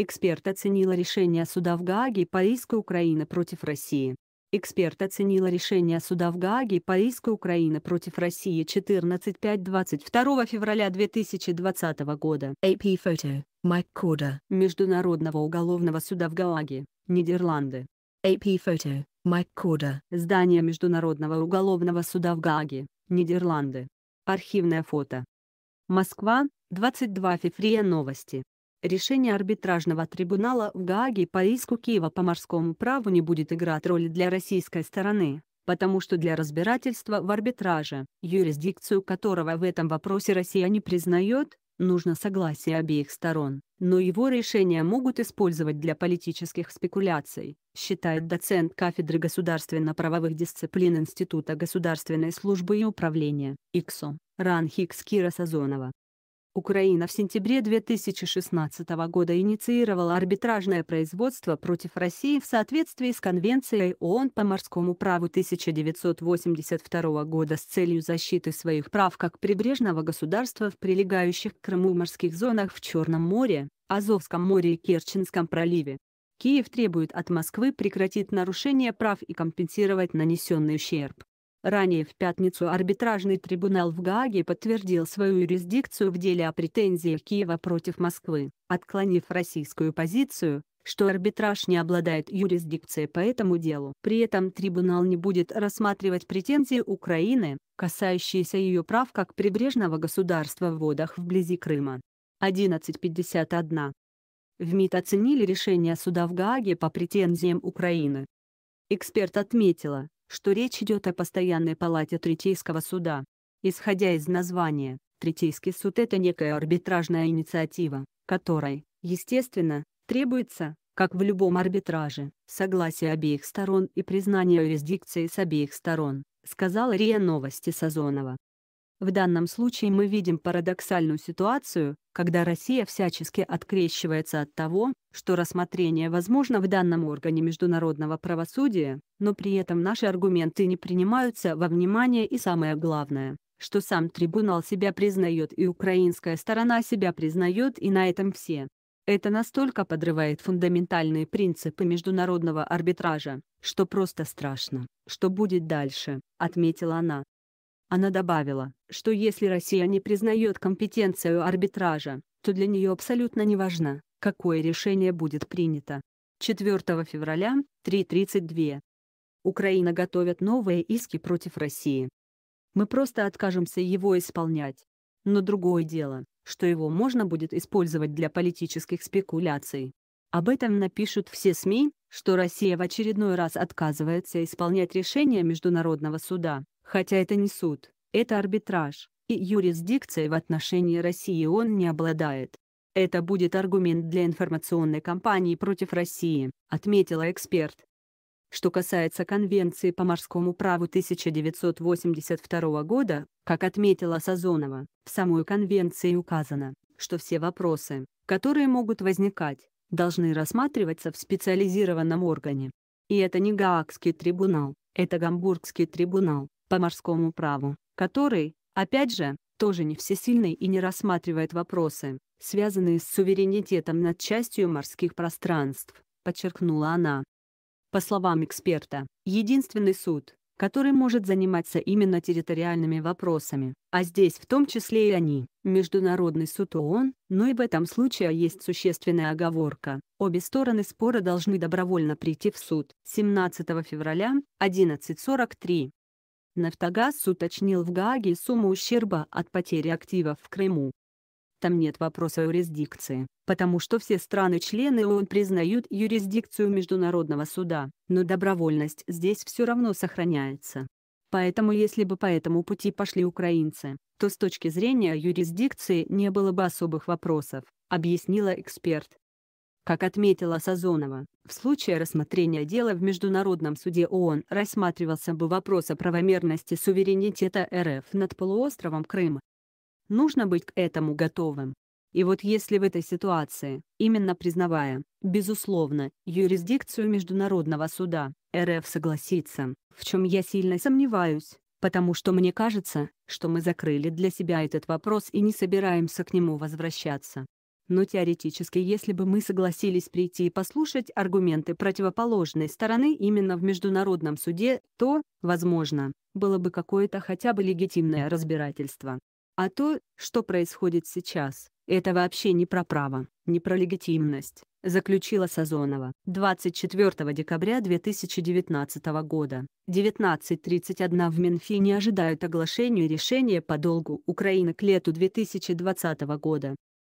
Эксперт оценила решение суда в Гааге по иску Украины против России. Эксперт оценила решение суда в Гааге по иску Украины против России 14.5.22 февраля 2020 года. AP Photo, Mike Корда. Международного уголовного суда в Гааге, Нидерланды. AP Photo, Mike Корда. Здание Международного уголовного суда в Гааге, Нидерланды. Архивное фото. Москва, 22 февраля новости. Решение арбитражного трибунала в Гааге по иску Киева по морскому праву не будет играть роли для российской стороны, потому что для разбирательства в арбитраже, юрисдикцию которого в этом вопросе Россия не признает, нужно согласие обеих сторон, но его решения могут использовать для политических спекуляций, считает доцент кафедры государственно-правовых дисциплин Института государственной службы и управления, ИКСО, Ранхикс Кира Сазонова. Украина в сентябре 2016 года инициировала арбитражное производство против России в соответствии с Конвенцией ООН по морскому праву 1982 года с целью защиты своих прав как прибрежного государства в прилегающих к Крыму морских зонах в Черном море, Азовском море и Керченском проливе. Киев требует от Москвы прекратить нарушение прав и компенсировать нанесенный ущерб. Ранее в пятницу арбитражный трибунал в Гааге подтвердил свою юрисдикцию в деле о претензиях Киева против Москвы, отклонив российскую позицию, что арбитраж не обладает юрисдикцией по этому делу. При этом трибунал не будет рассматривать претензии Украины, касающиеся ее прав как прибрежного государства в водах вблизи Крыма. 11.51 в МИД оценили решение суда в Гааге по претензиям Украины. Эксперт отметила, что речь идет о постоянной палате Третейского суда. Исходя из названия, Третейский суд – это некая арбитражная инициатива, которой, естественно, требуется, как в любом арбитраже, согласие обеих сторон и признание юрисдикции с обеих сторон, сказала РИА Новости Сазонова. В данном случае мы видим парадоксальную ситуацию, когда Россия всячески открещивается от того, что рассмотрение возможно в данном органе международного правосудия, но при этом наши аргументы не принимаются во внимание и самое главное, что сам трибунал себя признает и украинская сторона себя признает и на этом все. Это настолько подрывает фундаментальные принципы международного арбитража, что просто страшно, что будет дальше, отметила она. Она добавила, что если Россия не признает компетенцию арбитража, то для нее абсолютно не важно, какое решение будет принято. 4 февраля, 3.32. Украина готовит новые иски против России. Мы просто откажемся его исполнять. Но другое дело, что его можно будет использовать для политических спекуляций. Об этом напишут все СМИ, что Россия в очередной раз отказывается исполнять решение Международного суда, хотя это не суд, это арбитраж, и юрисдикцией в отношении России он не обладает. Это будет аргумент для информационной кампании против России, отметила эксперт. Что касается Конвенции по морскому праву 1982 года, как отметила Сазонова, в самой Конвенции указано, что все вопросы, которые могут возникать, должны рассматриваться в специализированном органе. И это не Гаагский трибунал, это Гамбургский трибунал по морскому праву, который, опять же, тоже не всесильный и не рассматривает вопросы, связанные с суверенитетом над частью морских пространств, подчеркнула она. По словам эксперта, единственный суд, который может заниматься именно территориальными вопросами, а здесь в том числе и они. Международный суд ООН, но и в этом случае есть существенная оговорка. Обе стороны спора должны добровольно прийти в суд. 17 февраля, 11.43. Нафтогаз уточнил в Гааге сумму ущерба от потери активов в Крыму. Там нет вопроса о юрисдикции, потому что все страны-члены ООН признают юрисдикцию Международного суда, но добровольность здесь все равно сохраняется. Поэтому если бы по этому пути пошли украинцы, то с точки зрения юрисдикции не было бы особых вопросов, объяснила эксперт. Как отметила Сазонова, в случае рассмотрения дела в Международном суде ООН рассматривался бы вопрос о правомерности суверенитета РФ над полуостровом Крым, Нужно быть к этому готовым. И вот если в этой ситуации, именно признавая, безусловно, юрисдикцию Международного суда, РФ согласится, в чем я сильно сомневаюсь, потому что мне кажется, что мы закрыли для себя этот вопрос и не собираемся к нему возвращаться. Но теоретически, если бы мы согласились прийти и послушать аргументы противоположной стороны именно в международном суде, то, возможно, было бы какое-то хотя бы легитимное разбирательство. А то, что происходит сейчас, это вообще не про право, не про легитимность, заключила Сазонова 24 декабря 2019 года. 19.31 в Минфине ожидают оглашения решения по долгу Украины к лету 2020 года.